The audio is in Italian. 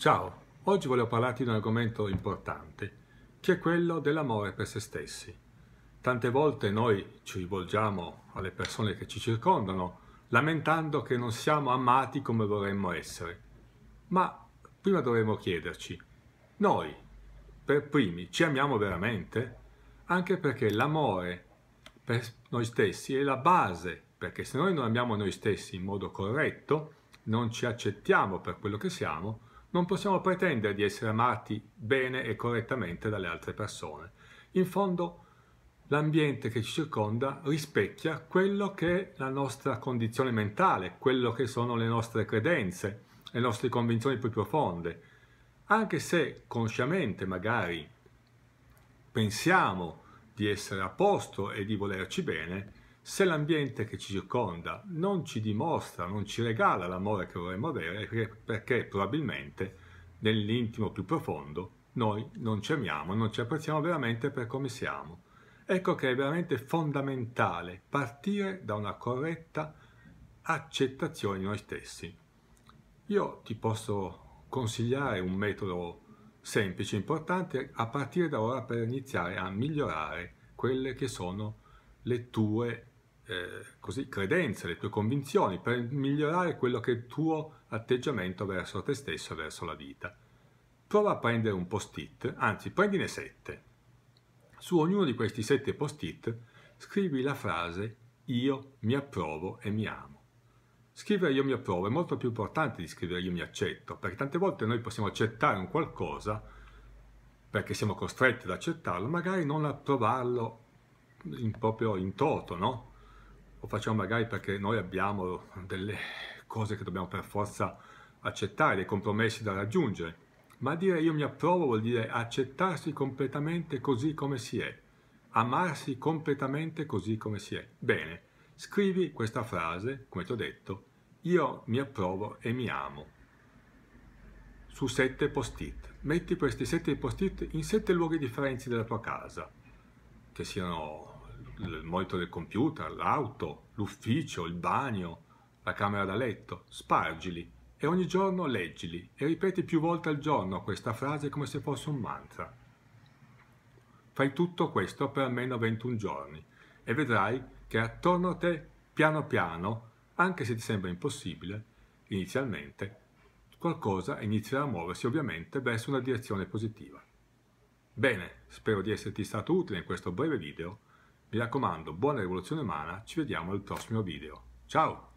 Ciao, oggi voglio parlarti di un argomento importante, che è quello dell'amore per se stessi. Tante volte noi ci rivolgiamo alle persone che ci circondano, lamentando che non siamo amati come vorremmo essere. Ma prima dovremmo chiederci, noi, per primi, ci amiamo veramente? Anche perché l'amore per noi stessi è la base, perché se noi non amiamo noi stessi in modo corretto, non ci accettiamo per quello che siamo, non possiamo pretendere di essere amati bene e correttamente dalle altre persone. In fondo, l'ambiente che ci circonda rispecchia quello che è la nostra condizione mentale, quello che sono le nostre credenze, le nostre convinzioni più profonde. Anche se consciamente magari pensiamo di essere a posto e di volerci bene, se l'ambiente che ci circonda non ci dimostra, non ci regala l'amore che vorremmo avere, perché, perché probabilmente nell'intimo più profondo noi non ci amiamo, non ci apprezziamo veramente per come siamo. Ecco che è veramente fondamentale partire da una corretta accettazione di noi stessi. Io ti posso consigliare un metodo semplice, importante, a partire da ora per iniziare a migliorare quelle che sono le tue eh, così, credenze, le tue convinzioni, per migliorare quello che è il tuo atteggiamento verso te stesso e verso la vita. Prova a prendere un post-it, anzi prendine sette. Su ognuno di questi sette post-it scrivi la frase io mi approvo e mi amo. Scrivere io mi approvo è molto più importante di scrivere io mi accetto, perché tante volte noi possiamo accettare un qualcosa perché siamo costretti ad accettarlo, magari non approvarlo in proprio in toto, no? o facciamo magari perché noi abbiamo delle cose che dobbiamo per forza accettare, dei compromessi da raggiungere. Ma dire io mi approvo vuol dire accettarsi completamente così come si è, amarsi completamente così come si è. Bene, scrivi questa frase, come ti ho detto, io mi approvo e mi amo, su sette post-it. Metti questi sette post-it in sette luoghi differenti della tua casa, che siano il monitor del computer, l'auto, l'ufficio, il bagno, la camera da letto, spargili e ogni giorno leggili e ripeti più volte al giorno questa frase come se fosse un mantra. Fai tutto questo per almeno 21 giorni e vedrai che attorno a te, piano piano, anche se ti sembra impossibile, inizialmente, qualcosa inizierà a muoversi ovviamente verso una direzione positiva. Bene, spero di esserti stato utile in questo breve video mi raccomando, buona rivoluzione umana, ci vediamo al prossimo video. Ciao!